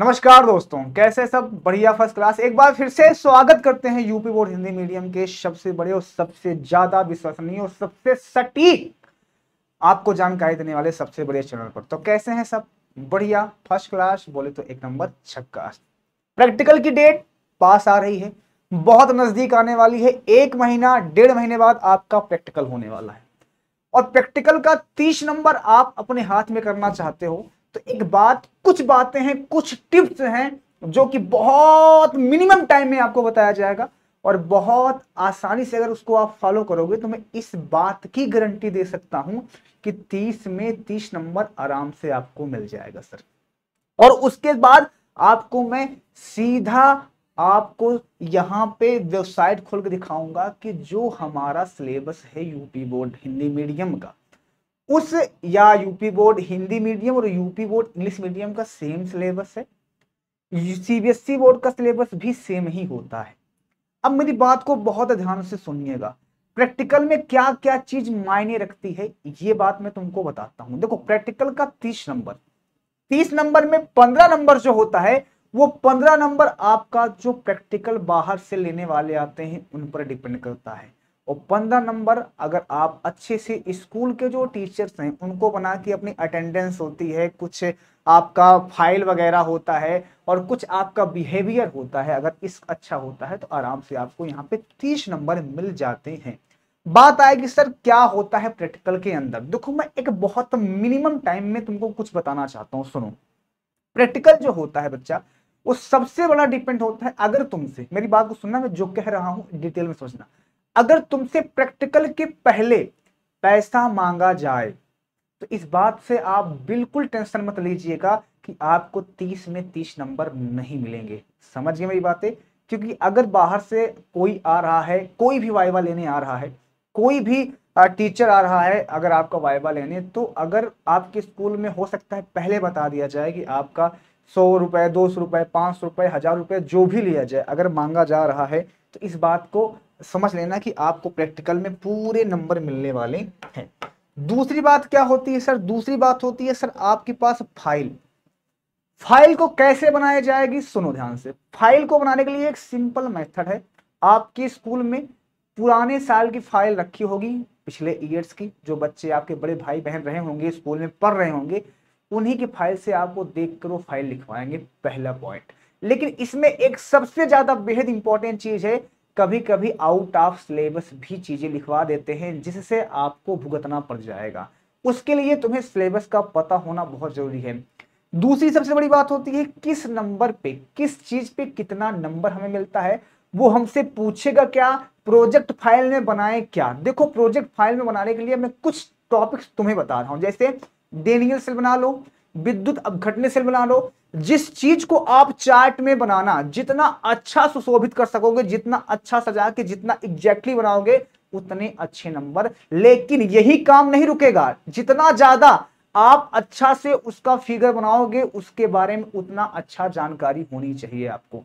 नमस्कार दोस्तों कैसे सब बढ़िया फर्स्ट क्लास एक बार फिर से स्वागत करते हैं यूपी बोर्ड हिंदी मीडियम के सबसे बड़े और सबसे ज्यादा विश्वसनीय और सबसे सटीक आपको जानकारी देने वाले सबसे बड़े चैनल पर तो कैसे हैं सब बढ़िया फर्स्ट क्लास बोले तो एक नंबर छक्का प्रैक्टिकल की डेट पास आ रही है बहुत नजदीक आने वाली है एक महीना डेढ़ महीने बाद आपका प्रैक्टिकल होने वाला है और प्रैक्टिकल का तीस नंबर आप अपने हाथ में करना चाहते हो तो एक बात कुछ बातें हैं कुछ टिप्स हैं जो कि बहुत मिनिमम टाइम में आपको बताया जाएगा और बहुत आसानी से अगर उसको आप फॉलो करोगे तो मैं इस बात की गारंटी दे सकता हूं कि 30 में 30 नंबर आराम से आपको मिल जाएगा सर और उसके बाद आपको मैं सीधा आपको यहाँ पे वेबसाइट खोल के दिखाऊंगा कि जो हमारा सिलेबस है यूपी बोर्ड हिंदी मीडियम का उस या यूपी बोर्ड हिंदी मीडियम और यूपी बोर्ड इंग्लिश मीडियम का सेम सिलेबस है सीबीएसई बोर्ड e का सिलेबस भी सेम ही होता है अब मेरी बात को बहुत ध्यान से सुनिएगा प्रैक्टिकल में क्या क्या चीज मायने रखती है ये बात मैं तुमको बताता हूं देखो प्रैक्टिकल का तीस नंबर तीस नंबर में पंद्रह नंबर जो होता है वो पंद्रह नंबर आपका जो प्रैक्टिकल बाहर से लेने वाले आते हैं उन पर डिपेंड करता है और पंद्रह नंबर अगर आप अच्छे से स्कूल के जो टीचर्स हैं उनको बना के अपनी अटेंडेंस होती है कुछ आपका फाइल वगैरह होता है और कुछ आपका बिहेवियर होता है अगर इस अच्छा होता है तो आराम से आपको यहाँ पे तीस नंबर मिल जाते हैं बात आएगी सर क्या होता है प्रैक्टिकल के अंदर देखो मैं एक बहुत मिनिमम टाइम में तुमको कुछ बताना चाहता हूँ सुनो प्रैक्टिकल जो होता है बच्चा वो सबसे बड़ा डिपेंड होता है अगर तुमसे मेरी बात को सुनना मैं जो कह रहा हूँ डिटेल में सोचना अगर तुमसे प्रैक्टिकल के पहले पैसा मांगा जाए तो इस बात से आप बिल्कुल टेंशन मत लीजिएगा कि आपको 30 में 30 नंबर नहीं मिलेंगे समझिए मेरी बातें क्योंकि अगर बाहर से कोई आ रहा है कोई भी वाइवा लेने आ रहा है कोई भी टीचर आ रहा है अगर आपका वाइवा लेने तो अगर आपके स्कूल में हो सकता है पहले बता दिया जाए कि आपका सौ रुपये दो सौ रुपये पाँच सौ रुपये हज़ार रुपये जो भी लिया जाए अगर मांगा जा रहा है तो इस बात को समझ लेना कि आपको प्रैक्टिकल में पूरे नंबर मिलने वाले हैं दूसरी बात क्या होती है सर दूसरी बात होती है सर आपके पास फाइल फाइल को कैसे बनाया जाएगी सुनो ध्यान से फाइल को बनाने के लिए एक सिंपल मेथड है आपके स्कूल में पुराने साल की फाइल रखी होगी पिछले ईयर्स की जो बच्चे आपके बड़े भाई बहन रहे होंगे स्कूल में पढ़ रहे होंगे उन्हीं की फाइल से आपको देख कर वो फाइल लिखवाएंगे पहला पॉइंट लेकिन इसमें एक सबसे ज्यादा बेहद इंपॉर्टेंट चीज है कभी कभी आउट ऑफ सिलेबस भी चीज़ें लिखवा देते हैं जिससे आपको भुगतना पड़ जाएगा उसके लिए तुम्हें सिलेबस का पता होना बहुत ज़रूरी है दूसरी सबसे बड़ी बात होती है किस नंबर पे किस चीज़ पे कितना नंबर हमें मिलता है वो हमसे पूछेगा क्या प्रोजेक्ट फाइल में बनाए क्या देखो प्रोजेक्ट फाइल में बनाने के लिए मैं कुछ टॉपिक्स तुम्हें बता रहा हूं जैसे डेनियल सेल बना लो विद्युत अवघटने सेल बना लो जिस चीज को आप चार्ट में बनाना जितना अच्छा सुशोभित कर सकोगे जितना अच्छा सजा के जितना एग्जैक्टली बनाओगे उतने अच्छे नंबर लेकिन यही काम नहीं रुकेगा जितना ज्यादा आप अच्छा से उसका फिगर बनाओगे उसके बारे में उतना अच्छा जानकारी होनी चाहिए आपको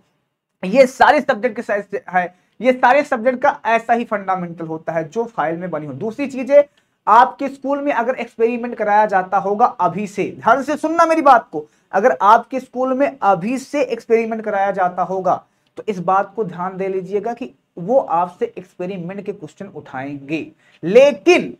ये सारे सब्जेक्ट के है ये सारे सब्जेक्ट का ऐसा ही फंडामेंटल होता है जो फाइल में बनी हो दूसरी चीज है आपके स्कूल में अगर एक्सपेरिमेंट कराया जाता होगा अभी से ध्यान से सुनना मेरी बात को अगर आपके स्कूल में अभी से एक्सपेरिमेंट कराया जाता होगा तो इस बात को ध्यान दे लीजिएगा कि वो आपसे एक्सपेरिमेंट के क्वेश्चन उठाएंगे लेकिन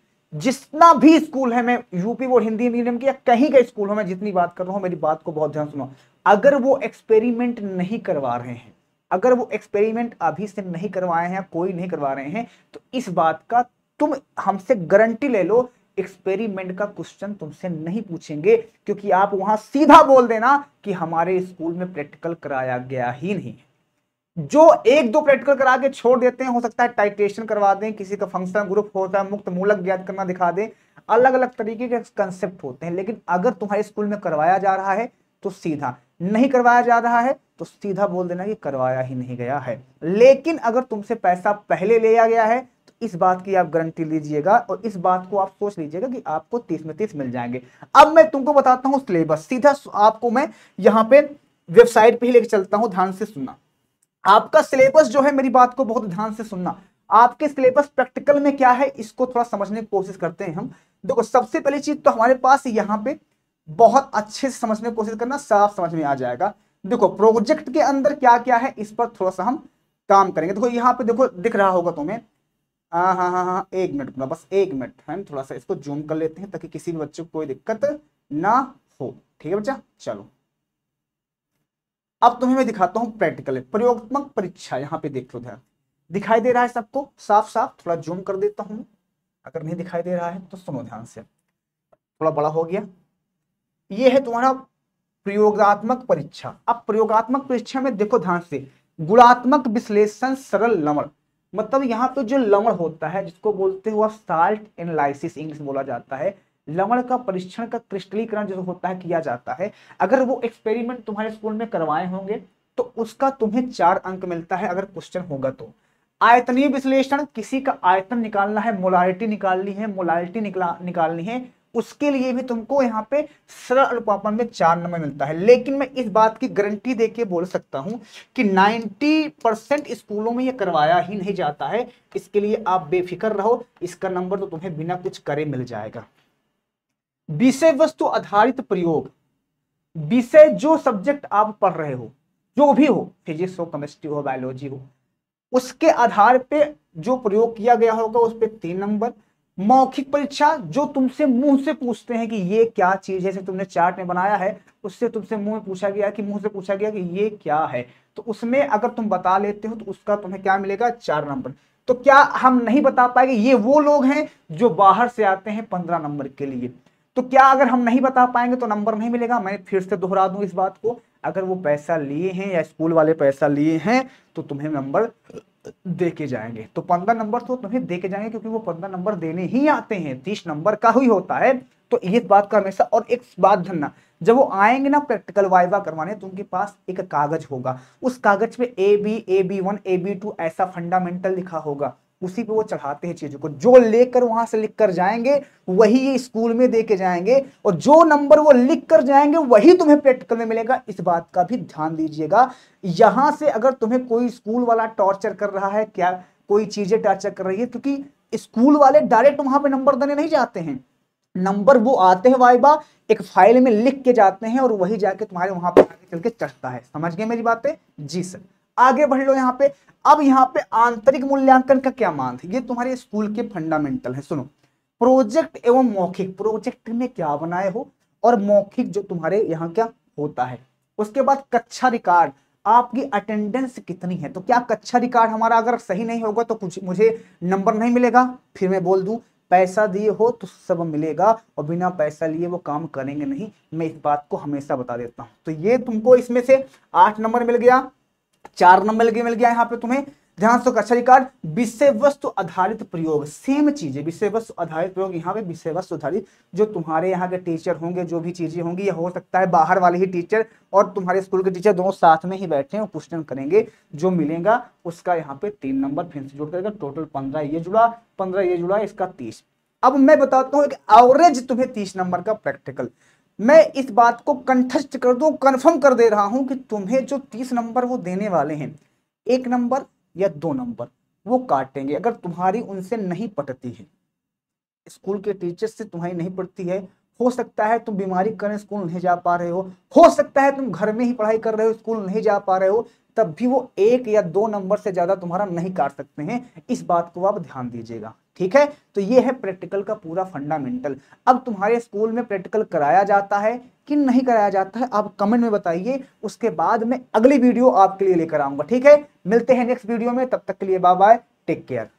जितना भी स्कूल है मैं यूपी बोर्ड हिंदी मीडियम की या कहीं का स्कूल हो मैं जितनी बात कर रहा हूं मेरी बात को बहुत ध्यान सुनो अगर वो एक्सपेरिमेंट नहीं करवा रहे हैं अगर वो एक्सपेरिमेंट अभी से नहीं करवाए हैं कोई नहीं करवा रहे हैं तो इस बात का तुम हमसे गारंटी ले लो एक्सपेरिमेंट का क्वेश्चन तुमसे नहीं पूछेंगे क्योंकि आप वहां सीधा बोल देना कि हमारे स्कूल में प्रैक्टिकल कराया गया ही नहीं जो एक दो प्रैक्टिकल करा के छोड़ देते हैं हो सकता है टाइटेशन करवा दें किसी का फंक्शन ग्रुप होता है मुक्त मूलक ज्ञात करना दिखा दें अलग अलग तरीके के कंसेप्ट होते हैं लेकिन अगर तुम्हारे स्कूल में करवाया जा रहा है तो सीधा नहीं करवाया जा रहा है तो सीधा बोल देना कि करवाया ही नहीं गया है लेकिन अगर तुमसे पैसा पहले लिया गया है इस बात की आप गारंटी लीजिएगा और इस बात को आप सोच लीजिएगा कि आपको तीस में तीस मिल जाएंगे अब मैं तुमको बताता हूं सिलेबस सीधा आपको मैं यहां पे वेबसाइट पे ही लेकर चलता हूं ध्यान से सुनना आपका सिलेबस जो है मेरी बात को बहुत ध्यान से सुनना आपके सिलेबस प्रैक्टिकल में क्या है इसको थोड़ा समझने की कोशिश करते हैं हम देखो सबसे पहली चीज तो हमारे पास यहाँ पे बहुत अच्छे से समझने की कोशिश करना साफ समझ में आ जाएगा देखो प्रोजेक्ट के अंदर क्या क्या है इस पर थोड़ा सा हम काम करेंगे देखो यहाँ पे देखो दिख रहा होगा तुम्हें तो हाँ हाँ हाँ हाँ एक मिनट रुकना बस एक मिनट है थोड़ा सा इसको जूम कर लेते हैं ताकि किसी भी बच्चे को कोई दिक्कत ना हो ठीक है बच्चा चलो अब तुम्हें मैं दिखाता हूँ प्रैक्टिकल प्रयोगत्मक परीक्षा यहाँ पे देख लो ध्यान दिखाई दे रहा है सबको साफ साफ थोड़ा जूम कर देता हूँ अगर नहीं दिखाई दे रहा है तो सुनो ध्यान से थोड़ा बड़ा हो गया ये है तुम्हारा प्रयोगात्मक परीक्षा अब प्रयोगात्मक परीक्षा में देखो ध्यान से गुणात्मक विश्लेषण सरल लवण मतलब यहाँ पे जो लवण होता है जिसको बोलते हुआ साल्ट एनालिसिस इंग्लिश बोला जाता है लवण का परीक्षण का क्रिस्टलीकरण जो होता है किया जाता है अगर वो एक्सपेरिमेंट तुम्हारे स्कूल में करवाए होंगे तो उसका तुम्हें चार अंक मिलता है अगर क्वेश्चन होगा तो आयतनीय विश्लेषण किसी का आयतन निकालना है मोलारिटी निकालनी है मोलारिटी निकालनी है उसके लिए भी तुमको यहाँ पे सरल अनुपापन में चार नंबर मिलता है लेकिन मैं इस बात की गारंटी दे के बोल सकता हूँ कि 90 परसेंट स्कूलों में ये करवाया ही नहीं जाता है इसके लिए आप बेफिक्र रहो इसका नंबर तो तुम्हें बिना कुछ करे मिल जाएगा विषय वस्तु आधारित प्रयोग विषय जो सब्जेक्ट आप पढ़ रहे हो जो भी हो फिजिक्स हो केमिस्ट्री हो बायोलॉजी हो उसके आधार पे जो प्रयोग किया गया होगा उस पर तीन नंबर मौखिक परीक्षा जो तुमसे मुंह से पूछते हैं कि ये क्या चीज है जैसे तुमने चार्ट में बनाया है उससे तुमसे मुंह में पूछा गया कि मुंह से पूछा गया कि ये क्या है तो उसमें अगर तुम बता लेते हो तो उसका तुम्हें क्या मिलेगा चार नंबर तो क्या हम नहीं बता पाएंगे ये वो लोग हैं जो बाहर से आते हैं पंद्रह नंबर के लिए तो क्या अगर हम नहीं बता पाएंगे तो नंबर नहीं मिलेगा मैं फिर से दोहरा दूं इस बात को अगर वो पैसा लिए हैं या स्कूल वाले पैसा लिए हैं तो तुम्हें नंबर दे के जाएंगे तो पंद्रह नंबर तो तुम्हें दे के जाएंगे क्योंकि वो पंद्रह नंबर देने ही आते हैं तीस नंबर का ही होता है तो ये बात का हमेशा और एक बात धनना जब वो आएंगे ना प्रैक्टिकल वाइवा करवाने तो उनके पास एक कागज होगा उस कागज पे A B A B one A B two ऐसा फंडामेंटल लिखा होगा उसी पे वो चढ़ाते हैं चीज़ों को जो लेकर वहां से लिख कर जाएंगे वही ये स्कूल में दे के जाएंगे और जो नंबर वो लिख कर जाएंगे वही तुम्हें प्रैक्टिकल में मिलेगा इस बात का भी ध्यान दीजिएगा यहां से अगर तुम्हें कोई स्कूल वाला टॉर्चर कर रहा है क्या कोई चीज़ें टॉर्चर कर रही है क्योंकि स्कूल वाले डायरेक्ट वहां पर नंबर देने नहीं जाते हैं नंबर वो आते हैं वाइबा एक फाइल में लिख के जाते हैं और वही जाके तुम्हारे वहां पर आगे चल के चढ़ता है समझ गए मेरी बातें जी सर आगे बढ़ लो यहाँ पे अब यहाँ पे आंतरिक मूल्यांकन का क्या मान है ये तुम्हारे स्कूल के फंडामेंटल है सुनो प्रोजेक्ट एवं मौखिक प्रोजेक्ट में क्या बनाए हो और मौखिक जो तुम्हारे यहाँ क्या होता है उसके बाद कक्षा रिकॉर्ड आपकी अटेंडेंस कितनी है तो क्या कक्षा रिकॉर्ड हमारा अगर सही नहीं होगा तो कुछ मुझे नंबर नहीं मिलेगा फिर मैं बोल दू पैसा दिए हो तो सब मिलेगा और बिना पैसा लिए वो काम करेंगे नहीं मैं इस बात को हमेशा बता देता हूं तो ये तुमको इसमें से आठ नंबर मिल गया चार नंबर के मिल गया यहाँ पे तुम्हें ध्यान से अच्छा रिकॉर्ड विषय वस्तु आधारित प्रयोग सेम चीज है विषय वस्तु आधारित प्रयोग यहाँ पे विषय वस्तु आधारित जो तुम्हारे यहाँ के टीचर होंगे जो भी चीजें होंगी या हो सकता है बाहर वाले ही टीचर और तुम्हारे स्कूल के टीचर दोनों साथ में ही बैठे हैं क्वेश्चन करेंगे जो मिलेगा उसका यहाँ पे तीन नंबर फिर से जुड़ करेगा टोटल पंद्रह ये जुड़ा पंद्रह ये जुड़ा इसका तीस अब मैं बताता हूँ एक एवरेज तुम्हें तीस नंबर का प्रैक्टिकल मैं इस बात को कंठस्थ कर दू कंफर्म कर दे रहा हूं कि तुम्हें जो तीस नंबर वो देने वाले हैं एक नंबर या दो नंबर वो काटेंगे अगर तुम्हारी उनसे नहीं पटती है स्कूल के टीचर्स से तुम्हारी नहीं पटती है हो सकता है तुम बीमारी करें स्कूल नहीं जा पा रहे हो हो सकता है तुम घर में ही पढ़ाई कर रहे हो स्कूल नहीं जा पा रहे हो तब भी वो एक या दो नंबर से ज़्यादा तुम्हारा नहीं काट सकते हैं इस बात को आप ध्यान दीजिएगा ठीक है तो ये है प्रैक्टिकल का पूरा फंडामेंटल अब तुम्हारे स्कूल में प्रैक्टिकल कराया जाता है कि नहीं कराया जाता है आप कमेंट में बताइए उसके बाद मैं अगली वीडियो आपके लिए लेकर आऊंगा ठीक है मिलते हैं नेक्स्ट वीडियो में तब तक के लिए बाय बाय टेक केयर